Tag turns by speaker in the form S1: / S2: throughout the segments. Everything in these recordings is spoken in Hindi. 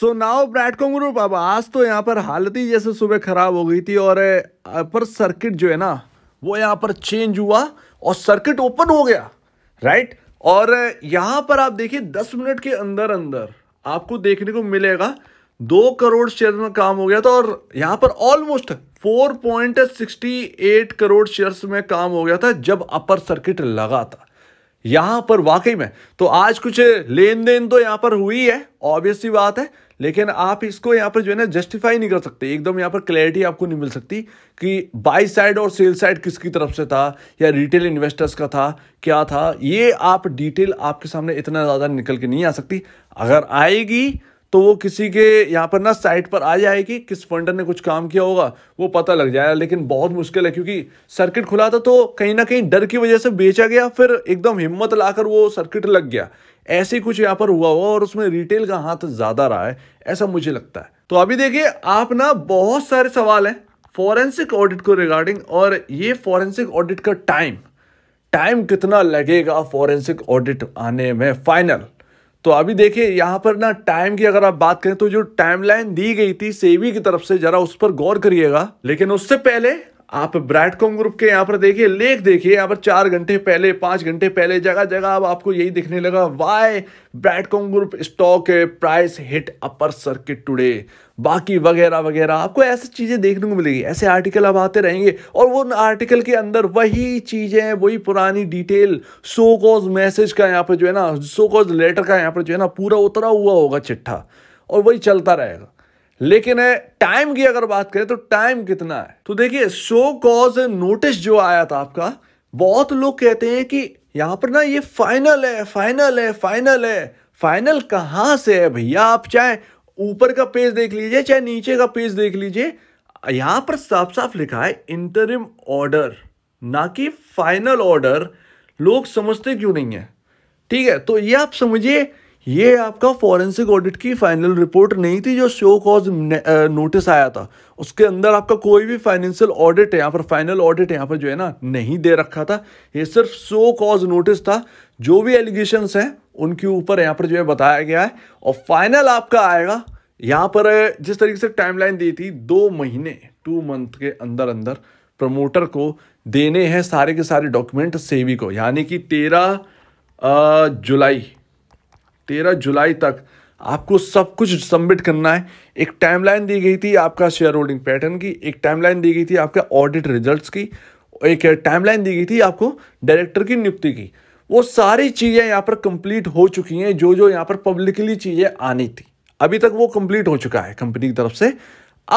S1: सो नाउ ब्रैडकॉम ग्रुप अब आज तो यहाँ पर हालत ही जैसे सुबह ख़राब हो गई थी और पर सर्किट जो है ना वो यहाँ पर चेंज हुआ और सर्किट ओपन हो गया राइट और यहाँ पर आप देखिए दस मिनट के अंदर अंदर आपको देखने को मिलेगा दो करोड़ शेयर में काम हो गया था और यहाँ पर ऑलमोस्ट 4.68 करोड़ शेयर्स में काम हो गया था जब अपर सर्किट लगा था यहाँ पर वाकई में तो आज कुछ लेन देन तो यहाँ पर हुई है ऑब्वियस बात है लेकिन आप इसको यहाँ पर जो है ना जस्टिफाई नहीं कर सकते एकदम यहाँ पर क्लैरिटी आपको नहीं मिल सकती कि बाई साइड और सेल साइड किसकी तरफ से था या रिटेल इन्वेस्टर्स का था क्या था ये आप डिटेल आपके सामने इतना ज़्यादा निकल के नहीं आ सकती अगर आएगी तो वो किसी के यहाँ पर ना साइट पर आ जाए कि किस फंडर ने कुछ काम किया होगा वो पता लग जाएगा लेकिन बहुत मुश्किल है क्योंकि सर्किट खुला था तो कहीं ना कहीं डर की वजह से बेचा गया फिर एकदम हिम्मत लाकर वो सर्किट लग गया ऐसे कुछ यहाँ पर हुआ हुआ और उसमें रिटेल का हाथ ज़्यादा रहा है ऐसा मुझे लगता है तो अभी देखिए आप ना बहुत सारे सवाल हैं फॉरेंसिक ऑडिट को रिगार्डिंग और ये फॉरेंसिक ऑडिट का टाइम टाइम कितना लगेगा फॉरेंसिक ऑडिट आने में फाइनल तो अभी देखिए यहाँ पर ना टाइम की अगर आप बात करें तो जो टाइमलाइन दी गई थी सेवी की तरफ से जरा उस पर गौर करिएगा लेकिन उससे पहले आप ब्रैडकॉम ग्रुप के यहाँ पर देखिए लेख देखिए यहाँ पर चार घंटे पहले पाँच घंटे पहले जगह जगह अब आपको यही दिखने लगा why Brightcom group stock price hit upper circuit today बाकी वगैरह वगैरह आपको ऐसी चीज़ें देखने को मिलेगी ऐसे आर्टिकल अब आते रहेंगे और वो आर्टिकल के अंदर वही चीज़ें वही पुरानी डिटेल सो कॉज मैसेज का यहाँ पर जो है ना सो कॉज लेटर का यहाँ पर जो है ना पूरा उतरा हुआ होगा चिट्ठा और वही चलता रहेगा लेकिन टाइम की अगर बात करें तो टाइम कितना है तो देखिए शो कॉज नोटिस जो आया था आपका बहुत लोग कहते हैं कि यहां पर ना ये फाइनल है फाइनल है फाइनल है फाइनल कहाँ से है भैया आप चाहे ऊपर का पेज देख लीजिए चाहे नीचे का पेज देख लीजिए यहां पर साफ साफ लिखा है इंटरिम ऑर्डर ना कि फाइनल ऑर्डर लोग समझते क्यों नहीं है ठीक है तो ये आप समझिए ये आपका फॉरेंसिक ऑडिट की फाइनल रिपोर्ट नहीं थी जो शो कॉज नोटिस आया था उसके अंदर आपका कोई भी फाइनेंशियल ऑडिट यहाँ पर फाइनल ऑडिट यहाँ पर जो है ना नहीं दे रखा था ये सिर्फ शो कॉज नोटिस था जो भी एलिगेशंस हैं उनके ऊपर यहाँ पर जो है बताया गया है और फाइनल आपका आएगा यहाँ पर जिस तरीके से टाइमलाइन दी थी दो महीने टू मंथ के अंदर अंदर प्रमोटर को देने हैं सारे के सारे डॉक्यूमेंट सेवी को यानी कि तेरह जुलाई तेरह जुलाई तक आपको सब कुछ सबमिट करना है एक टाइमलाइन दी गई थी आपका शेयर होल्डिंग पैटर्न की एक टाइमलाइन दी गई थी आपके ऑडिट रिजल्ट्स की एक टाइमलाइन दी गई थी आपको डायरेक्टर की नियुक्ति की वो सारी चीज़ें यहाँ पर कंप्लीट हो चुकी हैं जो जो यहाँ पर पब्लिकली चीज़ें आनी थी अभी तक वो कंप्लीट हो चुका है कंपनी की तरफ से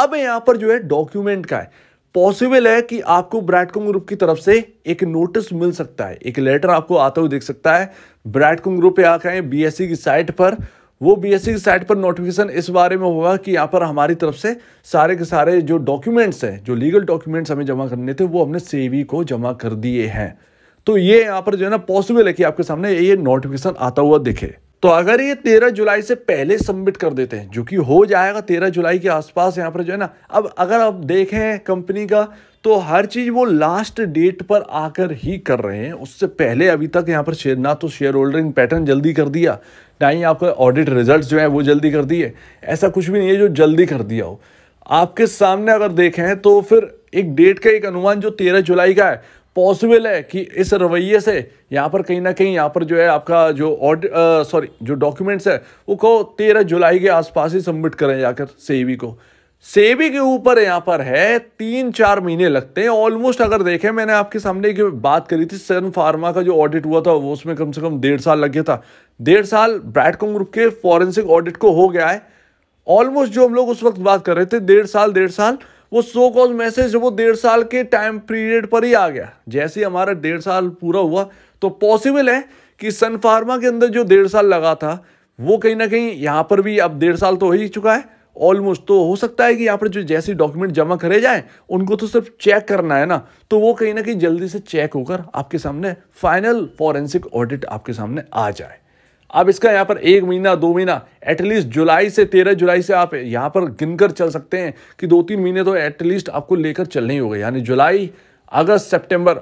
S1: अब यहाँ पर जो है डॉक्यूमेंट का है पॉसिबल है कि आपको ब्रैडकॉम ग्रुप की तरफ से एक नोटिस मिल सकता है एक लेटर आपको आता हुआ देख सकता है ब्रैडकॉम ग्रुप पे आकर बीएससी e की साइट पर वो बीएससी e की साइट पर नोटिफिकेशन इस बारे में होगा कि यहाँ पर हमारी तरफ से सारे के सारे जो डॉक्यूमेंट्स हैं जो लीगल डॉक्यूमेंट्स हमें जमा करने थे वो हमने सेवी को जमा कर दिए हैं तो ये यहाँ पर जो है ना पॉसिबल है कि आपके सामने ये नोटिफिकेशन आता हुआ दिखे तो अगर ये तेरह जुलाई से पहले सबमिट कर देते हैं जो कि हो जाएगा तेरह जुलाई के आसपास यहाँ पर जो है ना अब अगर आप देखें कंपनी का तो हर चीज़ वो लास्ट डेट पर आकर ही कर रहे हैं उससे पहले अभी तक यहाँ पर शेयर ना तो शेयर होल्डरिंग पैटर्न जल्दी कर दिया ना ही आपका ऑडिट रिजल्ट जो है वो जल्दी कर दिए ऐसा कुछ भी नहीं है जो जल्दी कर दिया हो आपके सामने अगर देखें तो फिर एक डेट का एक अनुमान जो तेरह जुलाई का है पॉसिबल है कि इस रवैये से यहाँ पर कहीं ना कहीं यहाँ पर जो है आपका जो ऑड सॉरी जो डॉक्यूमेंट्स है वो को तेरह जुलाई के आसपास ही सबमिट करें जाकर सेवी को सेबी के ऊपर यहाँ पर है तीन चार महीने लगते हैं ऑलमोस्ट अगर देखें मैंने आपके सामने की बात करी थी सन फार्मा का जो ऑडिट हुआ था वो उसमें कम से कम डेढ़ साल लग गया था डेढ़ साल ब्रैडकॉम ग्रुप के फॉरेंसिक ऑडिट को हो गया है ऑलमोस्ट जो हम लोग उस वक्त बात कर रहे थे डेढ़ साल डेढ़ साल वो सो कॉज मैसेज वो डेढ़ साल के टाइम पीरियड पर ही आ गया जैसे हमारा डेढ़ साल पूरा हुआ तो पॉसिबल है कि सन फार्मा के अंदर जो डेढ़ साल लगा था वो कहीं ना कहीं यहाँ पर भी अब डेढ़ साल तो हो ही चुका है ऑलमोस्ट तो हो सकता है कि यहाँ पर जो जैसे डॉक्यूमेंट जमा करे जाए उनको तो सिर्फ चेक करना है ना तो वो कहीं ना कहीं जल्दी से चेक होकर आपके सामने फाइनल फॉरेंसिक ऑडिट आपके सामने आ जाए अब इसका यहाँ पर एक महीना दो महीना एटलीस्ट जुलाई से तेरह जुलाई से आप यहाँ पर गिनकर चल सकते हैं कि दो तीन महीने तो एटलीस्ट आपको लेकर चलने ही होगा यानी जुलाई अगस्त सेप्टेम्बर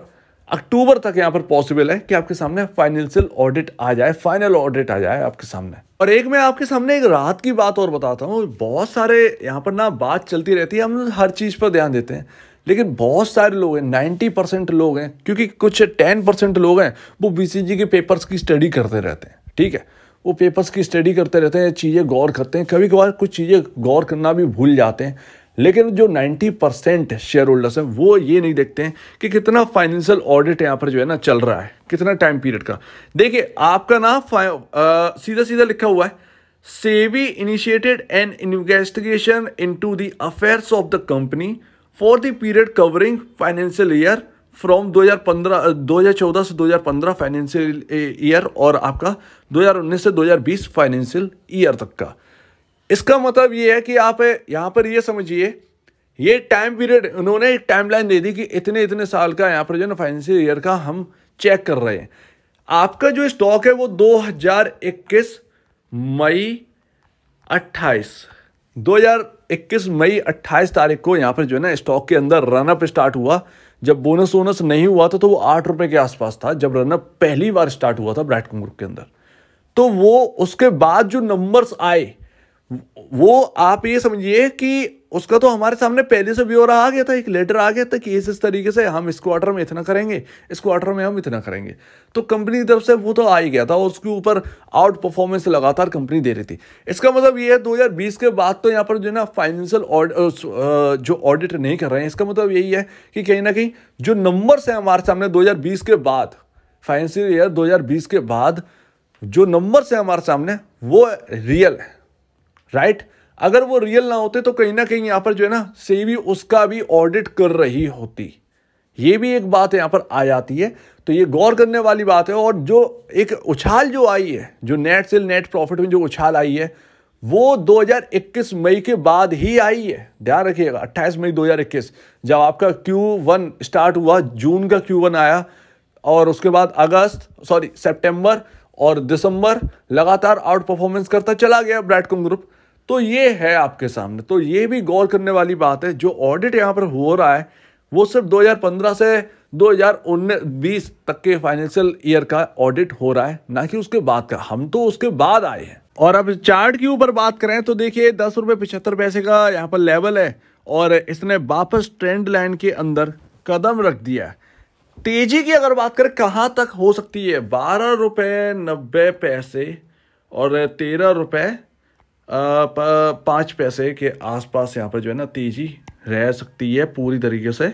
S1: अक्टूबर तक यहाँ पर पॉसिबल है कि आपके सामने फाइनेंशियल ऑडिट आ जाए फाइनल ऑडिट आ जाए आपके सामने और एक मैं आपके सामने एक राहत की बात और बताता हूँ बहुत सारे यहाँ पर ना बात चलती रहती है हम हर चीज़ पर ध्यान देते हैं लेकिन बहुत सारे लोग हैं नाइन्टी परसेंट लोग हैं क्योंकि कुछ टेन परसेंट लोग हैं वो बी के पेपर्स की स्टडी करते रहते हैं ठीक है वो पेपर्स की स्टडी करते रहते हैं चीज़ें गौर करते हैं कभी कभार कुछ चीज़ें गौर करना भी भूल जाते हैं लेकिन जो 90 परसेंट शेयर होल्डर्स हैं वो ये नहीं देखते हैं कि कितना फाइनेंशियल ऑडिट यहाँ पर जो है ना चल रहा है कितना टाइम पीरियड का देखिए आपका ना सीधा सीधा लिखा हुआ है SEBI initiated an investigation into the affairs of the company for the period covering financial year from 2015 2014 से 2015 फाइनेंशियल ईयर और आपका 2019 से 2020 फाइनेंशियल ईयर तक का इसका मतलब ये है कि आप यहाँ पर ये समझिए ये टाइम पीरियड उन्होंने एक टाइमलाइन दे दी कि इतने इतने साल का यहाँ पर जो ना फाइनेंशियल ईयर का हम चेक कर रहे हैं आपका जो स्टॉक है वो 2021 मई 28 2000 21 मई 28 तारीख को यहाँ पर जो है ना स्टॉक के अंदर रनअप स्टार्ट हुआ जब बोनस वोनस नहीं हुआ था तो वो आठ रुपये के आसपास था जब रनअप पहली बार स्टार्ट हुआ था ब्राइटकॉम ग्रुप के अंदर तो वो उसके बाद जो नंबर्स आए वो आप ये समझिए कि उसका तो हमारे सामने पहले से और आ गया था एक लेटर आ गया था कि इस इस तरीके से हम इस क्वार्टर में इतना करेंगे इस क्वार्टर में हम इतना करेंगे तो कंपनी की तरफ से वो तो आ ही गया था और उसके ऊपर आउट परफॉर्मेंस लगातार कंपनी दे रही थी इसका मतलब ये है बीस के बाद तो यहाँ पर जो है ना फाइनेंशियल जो ऑडिट नहीं कर रहे हैं इसका मतलब यही है कि कहीं ना कहीं जो नंबर्स हैं हमारे सामने बीस के बाद फाइनेंशियल ईयर बीस के बाद जो नंबर्स हैं हमारे सामने वो रियल है राइट right? अगर वो रियल ना होते तो कहीं ना कहीं यहाँ पर जो है ना सेबी उसका भी ऑडिट कर रही होती ये भी एक बात यहाँ पर आ जाती है तो ये गौर करने वाली बात है और जो एक उछाल जो आई है जो नेट सेल नेट प्रॉफिट में जो उछाल आई है वो 2021 मई के बाद ही आई है ध्यान रखिएगा 28 मई 2021 जब आपका Q1 स्टार्ट हुआ जून का Q1 आया और उसके बाद अगस्त सॉरी सितंबर और दिसंबर लगातार आउट परफॉर्मेंस करता चला गया ब्रैडकॉम ग्रुप तो ये है आपके सामने तो ये भी गौर करने वाली बात है जो ऑडिट यहाँ पर हो रहा है वो सिर्फ 2015 से 2019-20 तक के फाइनेंशियल ईयर का ऑडिट हो रहा है ना कि उसके बाद का हम तो उसके बाद आए हैं और अब चार्ट के ऊपर बात करें तो देखिए दस रुपये पिछहत्तर पैसे का यहाँ पर लेवल है और इसने वापस ट्रेंड लाइन के अंदर कदम रख दिया है तेजी की अगर बात करें कहाँ तक हो सकती है बारह रुपये नब्बे पैसे और तेरह रुपये पाँच पैसे के आसपास यहाँ पर जो है ना तेज़ी रह सकती है पूरी तरीके से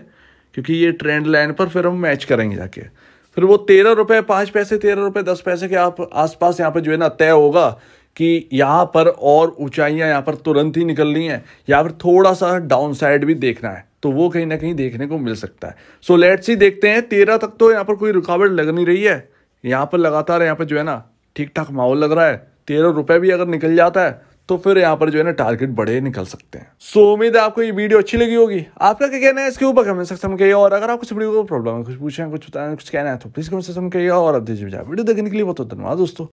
S1: क्योंकि ये ट्रेंड लाइन पर फिर हम मैच करेंगे जाके फिर वो तेरह रुपये पाँच पैसे तेरह रुपये दस पैसे के आप आसपास यहाँ पर जो है ना तय होगा कि यहाँ पर और ऊंचाइयाँ यहाँ पर तुरंत ही निकलनी है या फिर थोड़ा सा डाउन साइड भी देखना है तो वो कहीं ना कहीं देखने को मिल सकता है सो लेट्स ही देखते हैं तेरह तक तो यहाँ पर कोई रुकावट लग नहीं रही है यहाँ पर लगातार यहाँ पर जो है ना ठीक ठाक माहौल लग रहा है तेरह रुपये भी अगर निकल जाता है तो फिर यहाँ पर जो है ना टारगेट बड़े निकल सकते हैं सो so, उम्मीद है आपको ये वीडियो अच्छी लगी होगी आपका क्या कहना है इसके ऊपर कमेंट सेक्शन में कहिए और अगर आपको कुछ वीडियो को प्रॉब्लम है कुछ पूछें कुछ बताना कुछ कहना है तो प्लीज़ कमेंट सेक्शन में कहिए और आप दीजिए वीडियो देखने के लिए बहुत धन्यवाद दोस्तों